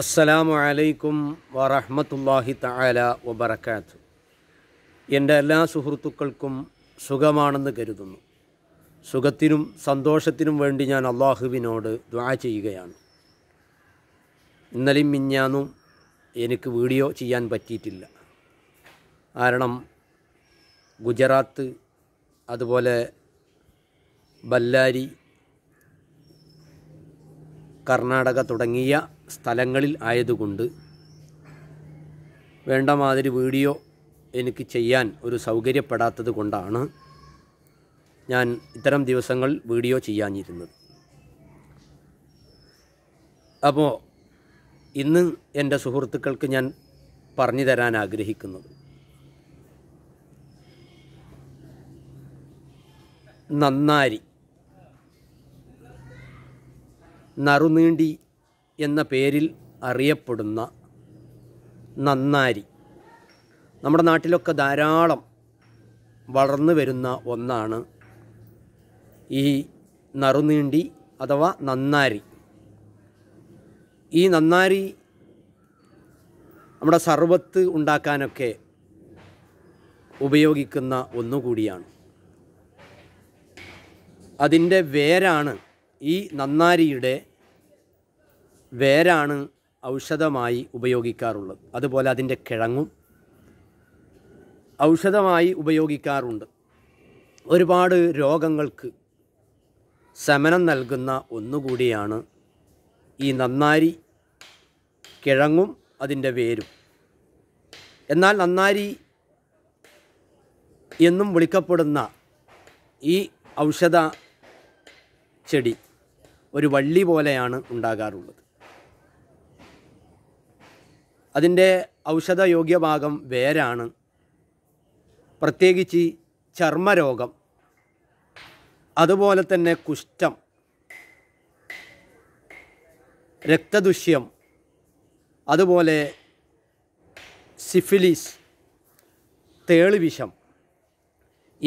അസ്സലാമു അലൈക്കും വറഹമത്തല്ലാഹി തആല വബറക്കാത്ത് എൻ്റെ എല്ലാ സുഹൃത്തുക്കൾക്കും സുഖമാണെന്ന് കരുതുന്നു സുഖത്തിനും സന്തോഷത്തിനും വേണ്ടി ഞാൻ അള്ളാഹുവിനോട് ദ്വാ ചെയ്യുകയാണ് ഇന്നലെയും മിഞ്ഞാന്നും എനിക്ക് വീഡിയോ ചെയ്യാൻ പറ്റിയിട്ടില്ല കാരണം ഗുജറാത്ത് അതുപോലെ ബല്ലാരി കർണാടക തുടങ്ങിയ സ്ഥലങ്ങളിൽ ആയതുകൊണ്ട് വേണ്ട മാതിരി വീഡിയോ എനിക്ക് ചെയ്യാൻ ഒരു സൗകര്യപ്പെടാത്തത് കൊണ്ടാണ് ഞാൻ ഇത്തരം ദിവസങ്ങൾ വീഡിയോ ചെയ്യാനിരുന്നത് അപ്പോൾ ഇന്ന് എൻ്റെ സുഹൃത്തുക്കൾക്ക് ഞാൻ പറഞ്ഞു തരാൻ ആഗ്രഹിക്കുന്നത് നന്നാരി നറുനീണ്ടി എന്ന പേരിൽ അറിയപ്പെടുന്ന നന്നാരി നമ്മുടെ നാട്ടിലൊക്കെ ധാരാളം വളർന്നു വരുന്ന ഒന്നാണ് ഈ നറുനീണ്ടി അഥവാ നന്നാരി ഈ നന്നാരി നമ്മുടെ സർവത്ത് ഉണ്ടാക്കാനൊക്കെ ഉപയോഗിക്കുന്ന ഒന്നുകൂടിയാണ് അതിൻ്റെ വേരാണ് ഈ നന്നാരിയുടെ വേരാണ് ഔഷധമായി ഉപയോഗിക്കാറുള്ളത് അതുപോലെ അതിൻ്റെ കിഴങ്ങും ഔഷധമായി ഉപയോഗിക്കാറുണ്ട് ഒരുപാട് രോഗങ്ങൾക്ക് ശമനം നൽകുന്ന ഒന്നുകൂടിയാണ് ഈ നന്നാരി കിഴങ്ങും അതിൻ്റെ വേരും എന്നാൽ നന്നാരി എന്നും വിളിക്കപ്പെടുന്ന ഈ ഔഷധ ചെടി ഒരു വള്ളി പോലെയാണ് ഉണ്ടാകാറുള്ളത് അതിൻ്റെ ഔഷധയോഗ്യഭാഗം വേരാണ് പ്രത്യേകിച്ച് ചർമ്മരോഗം അതുപോലെ തന്നെ കുഷ്ഠം രക്തദുഷ്യം അതുപോലെ സിഫിലിസ് തേളിവിഷം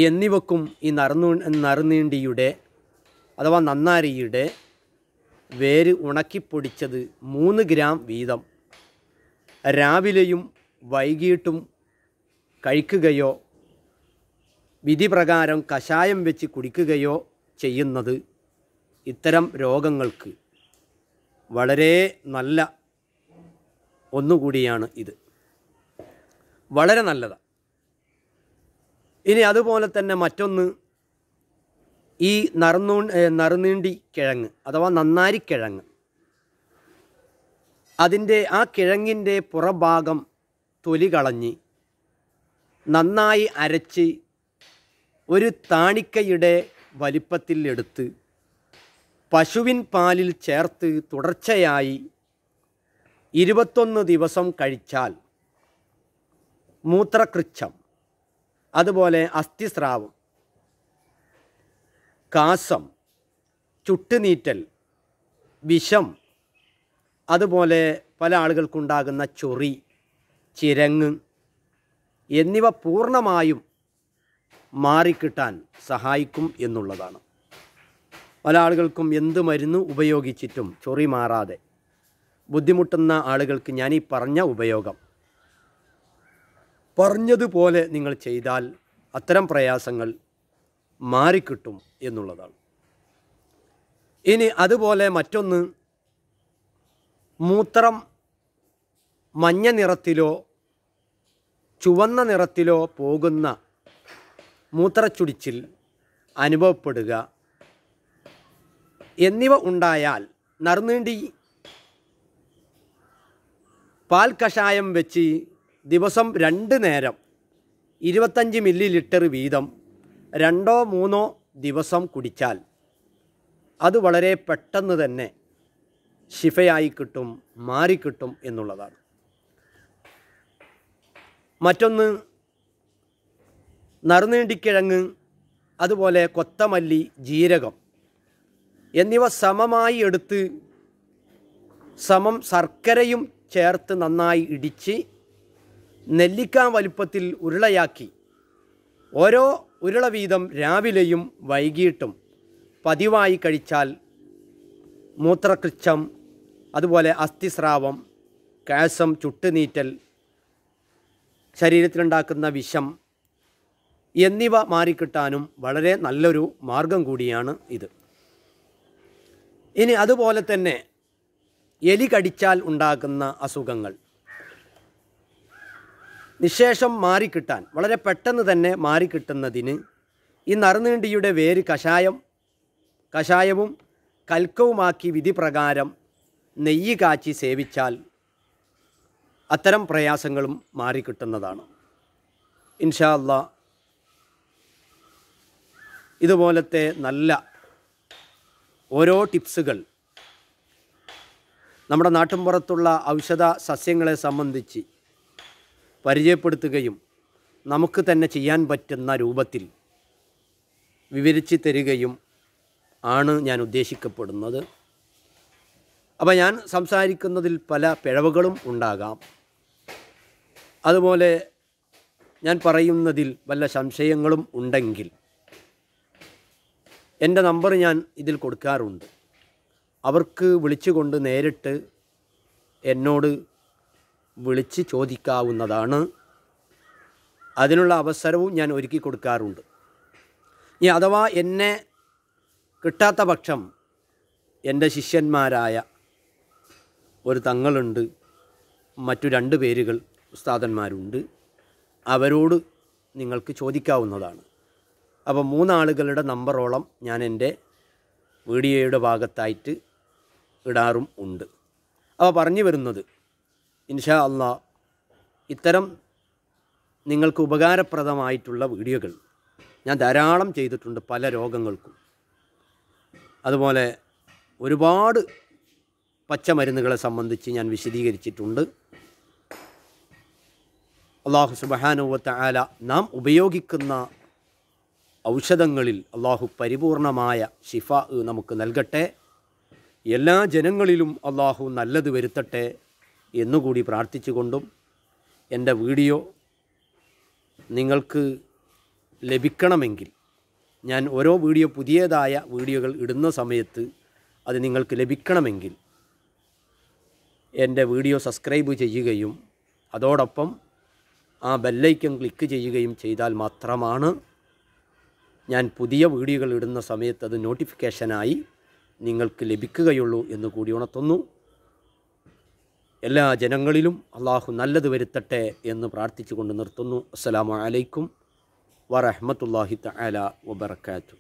എന്നിവക്കും ഈ നറുനൂ നറുനീണ്ടിയുടെ അഥവാ നന്നാരിയുടെ വേര് ഉണക്കിപ്പൊടിച്ചത് മൂന്ന് ഗ്രാം വീതം രാവിലെയും വൈകിട്ടും കഴിക്കുകയോ വിധിപ്രകാരം കഷായം വെച്ച് കുടിക്കുകയോ ചെയ്യുന്നത് ഇത്തരം രോഗങ്ങൾക്ക് വളരെ നല്ല ഒന്നുകൂടിയാണ് ഇത് വളരെ നല്ലതാണ് ഇനി അതുപോലെ തന്നെ മറ്റൊന്ന് ഈ നറുനൂ നറുനീണ്ടി കിഴങ്ങ് അഥവാ നന്നാരിക്കിഴങ്ങ് അതിൻ്റെ ആ കിഴങ്ങിൻ്റെ പുറഭാഗം തൊലി കളഞ്ഞ് നന്നായി അരച്ച് ഒരു താണിക്കയുടെ വലിപ്പത്തിൽ എടുത്ത് പശുവിൻ പാലിൽ ചേർത്ത് തുടർച്ചയായി ഇരുപത്തൊന്ന് ദിവസം കഴിച്ചാൽ മൂത്രകൃച്ഛം അതുപോലെ അസ്ഥിസ്രാവം കാസം ചുട്ടുനീറ്റൽ വിഷം അതുപോലെ പല ആളുകൾക്കുണ്ടാകുന്ന ചൊറി ചിരങ്ങ് എന്നിവ പൂർണ്ണമായും മാറിക്കിട്ടാൻ സഹായിക്കും എന്നുള്ളതാണ് പല ആളുകൾക്കും എന്ത് മരുന്ന് ഉപയോഗിച്ചിട്ടും ചൊറി മാറാതെ ബുദ്ധിമുട്ടുന്ന ആളുകൾക്ക് ഞാൻ ഈ പറഞ്ഞ ഉപയോഗം പറഞ്ഞതുപോലെ നിങ്ങൾ ചെയ്താൽ അത്തരം പ്രയാസങ്ങൾ മാറിക്കിട്ടും എന്നുള്ളതാണ് ഇനി അതുപോലെ മറ്റൊന്ന് മൂത്രം മഞ്ഞ നിറത്തിലോ ചുവന്ന നിറത്തിലോ പോകുന്ന മൂത്രച്ചുടിച്ചിൽ അനുഭവപ്പെടുക എന്നിവ ഉണ്ടായാൽ നറുനീണ്ടി പാൽ കഷായം വെച്ച് ദിവസം രണ്ട് നേരം ഇരുപത്തഞ്ച് മില്ലി ലിറ്റർ വീതം രണ്ടോ മൂന്നോ ദിവസം കുടിച്ചാൽ അത് വളരെ പെട്ടെന്ന് തന്നെ ശിഫയായി കിട്ടും മാറിക്കിട്ടും എന്നുള്ളതാണ് മറ്റൊന്ന് നറുനീണ്ടിക്കിഴങ്ങ് അതുപോലെ കൊത്തമല്ലി ജീരകം എന്നിവ സമമായി എടുത്ത് സമം ശർക്കരയും ചേർത്ത് നന്നായി ഇടിച്ച് നെല്ലിക്ക വലുപ്പത്തിൽ ഉരുളയാക്കി ഓരോ ഉരുള വീതം രാവിലെയും വൈകിട്ടും പതിവായി കഴിച്ചാൽ മൂത്രകൃച്ഛം അതുപോലെ അസ്ഥിസ്രാവം കാൽസ്യം ചുട്ടുനീറ്റൽ ശരീരത്തിലുണ്ടാക്കുന്ന വിഷം എന്നിവ മാറിക്കിട്ടാനും വളരെ നല്ലൊരു മാർഗം കൂടിയാണ് ഇത് ഇനി അതുപോലെ തന്നെ എലി കടിച്ചാൽ ഉണ്ടാകുന്ന അസുഖങ്ങൾ നിശേഷം മാറിക്കിട്ടാൻ വളരെ പെട്ടെന്ന് തന്നെ മാറിക്കിട്ടുന്നതിന് ഈ നറുനീണ്ടിയുടെ വേര് കഷായം കഷായവും കൽക്കവുമാക്കി വിധി പ്രകാരം നെയ്യ് കാച്ചി സേവിച്ചാൽ അത്തരം പ്രയാസങ്ങളും മാറിക്കിട്ടുന്നതാണ് ഇൻഷാ അല്ല ഇതുപോലത്തെ നല്ല ഓരോ ടിപ്സുകൾ നമ്മുടെ നാട്ടിൻപുറത്തുള്ള ഔഷധ സസ്യങ്ങളെ സംബന്ധിച്ച് പരിചയപ്പെടുത്തുകയും നമുക്ക് തന്നെ ചെയ്യാൻ പറ്റുന്ന രൂപത്തിൽ വിവരിച്ചു തരികയും ആണ് ഞാൻ ഉദ്ദേശിക്കപ്പെടുന്നത് അപ്പോൾ ഞാൻ സംസാരിക്കുന്നതിൽ പല പിഴവുകളും ഉണ്ടാകാം അതുപോലെ ഞാൻ പറയുന്നതിൽ വല്ല സംശയങ്ങളും ഉണ്ടെങ്കിൽ എൻ്റെ നമ്പർ ഞാൻ ഇതിൽ കൊടുക്കാറുണ്ട് അവർക്ക് വിളിച്ചുകൊണ്ട് നേരിട്ട് എന്നോട് വിളിച്ച് ചോദിക്കാവുന്നതാണ് അതിനുള്ള അവസരവും ഞാൻ ഒരുക്കി കൊടുക്കാറുണ്ട് ഇനി അഥവാ എന്നെ കിട്ടാത്ത പക്ഷം എൻ്റെ ശിഷ്യന്മാരായ ഒരു തങ്ങളുണ്ട് മറ്റു രണ്ട് പേരുകൾ ഉസ്താദന്മാരുണ്ട് അവരോട് നിങ്ങൾക്ക് ചോദിക്കാവുന്നതാണ് അപ്പോൾ മൂന്നാളുകളുടെ നമ്പറോളം ഞാൻ എൻ്റെ വീഡിയോയുടെ ഭാഗത്തായിട്ട് ഇടാറും ഉണ്ട് അപ്പോൾ പറഞ്ഞു വരുന്നത് ഇൻഷാ അള്ളാ ഇത്തരം നിങ്ങൾക്ക് ഉപകാരപ്രദമായിട്ടുള്ള വീഡിയോകൾ ഞാൻ ധാരാളം ചെയ്തിട്ടുണ്ട് പല രോഗങ്ങൾക്കും അതുപോലെ ഒരുപാട് പച്ചമരുന്നുകളെ സംബന്ധിച്ച് ഞാൻ വിശദീകരിച്ചിട്ടുണ്ട് അള്ളാഹു സുബഹാനുവത്ത ആല നാം ഉപയോഗിക്കുന്ന ഔഷധങ്ങളിൽ അള്ളാഹു പരിപൂർണമായ ശിഫ നമുക്ക് നൽകട്ടെ എല്ലാ ജനങ്ങളിലും അള്ളാഹു നല്ലത് വരുത്തട്ടെ എന്നുകൂടി പ്രാർത്ഥിച്ചുകൊണ്ടും എൻ്റെ വീഡിയോ നിങ്ങൾക്ക് ലഭിക്കണമെങ്കിൽ ഞാൻ ഓരോ വീഡിയോ പുതിയതായ വീഡിയോകൾ ഇടുന്ന സമയത്ത് അത് നിങ്ങൾക്ക് ലഭിക്കണമെങ്കിൽ എൻ്റെ വീഡിയോ സബ്സ്ക്രൈബ് ചെയ്യുകയും അതോടൊപ്പം ആ ബെല്ലൈക്കൺ ക്ലിക്ക് ചെയ്യുകയും ചെയ്താൽ മാത്രമാണ് ഞാൻ പുതിയ വീഡിയോകൾ ഇടുന്ന സമയത്ത് അത് നോട്ടിഫിക്കേഷനായി നിങ്ങൾക്ക് ലഭിക്കുകയുള്ളൂ എന്ന് കൂടി ഉണർത്തുന്നു എല്ലാ ജനങ്ങളിലും അള്ളാഹു നല്ലത് വരുത്തട്ടെ എന്ന് പ്രാർത്ഥിച്ചുകൊണ്ട് നിർത്തുന്നു അസ്സലാമു അലൈക്കും വറഹമത്തല്ലാഹി തആല വബർക്കാത്തു